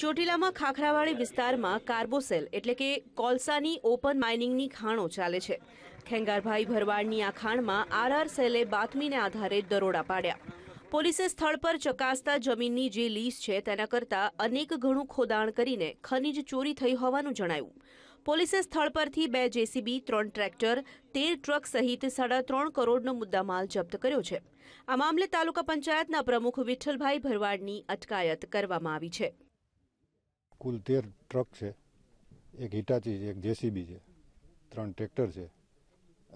ચોટીલામાં ખાખરાવાડી વિસ્તારમાં કાર્બોસેલ એટલે કે કોલસાની ઓપન માઇનિંગની ખાણો ચાલે છે ખેંગારભાઈ ભરવાડની આ ખાણમાં આરઆર સેલે બાતમીને આધારે દરોડા પાડ્યા પોલીસે સ્થળ પર ચકાસતા જમીનની જે લીઝ છે તેના કરતાં અનેક ઘણું ખોદાણ કરીને ખનીજ ચોરી થઈ હોવાનું જણાયું પોલીસે સ્થળ પરથી બે જેસીબી ત્રણ ટ્રેક્ટર તેર ટ્રક સહિત સાડા ત્રણ કરોડનો મુદ્દામાલ જપ્ત કર્યો છે આ મામલે તાલુકા પંચાયતના પ્રમુખ વિઠ્ઠલભાઈ ભરવાડની અટકાયત કરવામાં આવી છે કુલ તેર ટ્રક છે એક હિટાચી છે એક જેસીબી છે ત્રણ ટ્રેક્ટર છે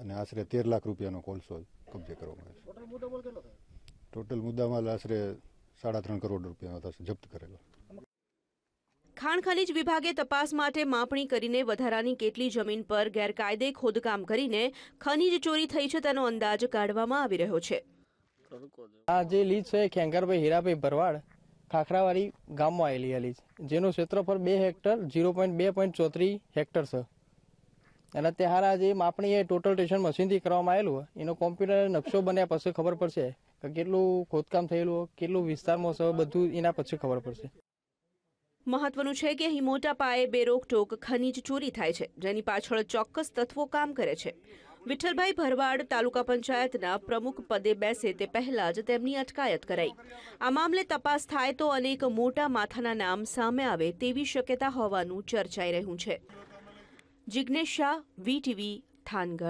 અને આશરે તેર લાખ રૂપિયાનો કોલસો કબજે કરવામાં આવ્યો છે ટોટલ મુદ્દામાલ આશરે સાડા ત્રણ કરોડ રૂપિયાનો થશે જપ્ત કરેલો ખાણ ખનીજ વિભાગે તપાસ માટે માપણી કરીને વધારાની કેટલી જમીન પર ગેરકાયદે ખોદકામ કરીને ખનીજ ચોરી થઈ છે તેનો અંદાજ કાઢવામાં આવી રહ્યો છે આ જે લીજ છે ખેંગરભાઈ હીરાભાઈ ભરવાડ ખાખરાવાડી ગામમાં આવેલી આ લીજ જેનું ક્ષેત્રફળ બે હેક્ટર ઝીરો પોઈન્ટ બે પોઈન્ટ ચોત્રી હેક્ટર છે અને ત્યારે જે માપણી એ ટોટલ ટેશન મશીનથી કરવામાં આવેલું એનો કોમ્પ્યુટર નકશો બન્યા પછી ખબર પડશે કે કેટલું ખોદકામ થયેલું કેટલું વિસ્તારમાં છે બધું એના પછી ખબર પડશે મહત્વનું છે કે અહીં મોટા પાયે બેરોકટોક ખનીજ ચોરી થાય છે જેની પાછળ ચોક્કસ તત્વો કામ કરે છે વિઠ્ઠલભાઈ ભરવાડ તાલુકા પંચાયતના પ્રમુખ પદે બેસે તે પહેલા જ તેમની અટકાયત કરાઈ આ મામલે તપાસ થાય તો અનેક મોટા માથાના નામ સામે આવે તેવી શક્યતા હોવાનું ચર્ચાઈ રહ્યું છે જિજ્ઞેશ શાહ વીટીવી થાનગઢ